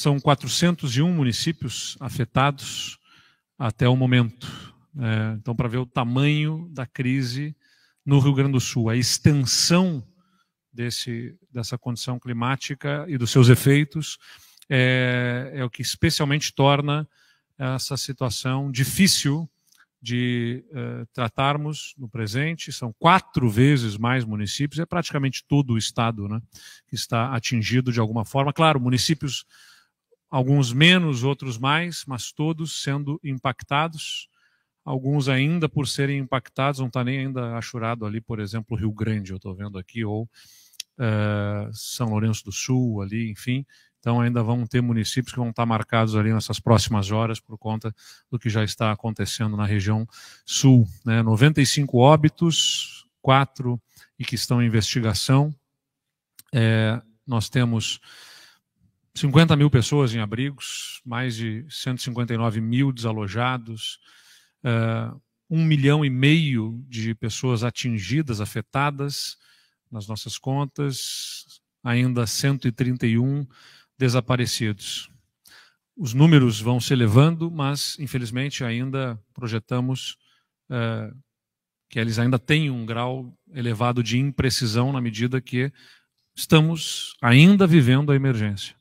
São 401 municípios afetados até o momento. É, então, para ver o tamanho da crise no Rio Grande do Sul, a extensão desse, dessa condição climática e dos seus efeitos é, é o que especialmente torna essa situação difícil de eh, tratarmos no presente. São quatro vezes mais municípios, é praticamente todo o estado né, que está atingido de alguma forma. Claro, municípios alguns menos, outros mais, mas todos sendo impactados. Alguns ainda por serem impactados, não está nem ainda achurado ali, por exemplo, Rio Grande, eu estou vendo aqui, ou uh, São Lourenço do Sul, ali, enfim. Então ainda vão ter municípios que vão estar tá marcados ali nessas próximas horas por conta do que já está acontecendo na região sul. Né? 95 óbitos, quatro e que estão em investigação. É, nós temos 50 mil pessoas em abrigos, mais de 159 mil desalojados, uh, um milhão e meio de pessoas atingidas, afetadas nas nossas contas, ainda 131 desaparecidos. Os números vão se elevando, mas infelizmente ainda projetamos uh, que eles ainda têm um grau elevado de imprecisão na medida que estamos ainda vivendo a emergência.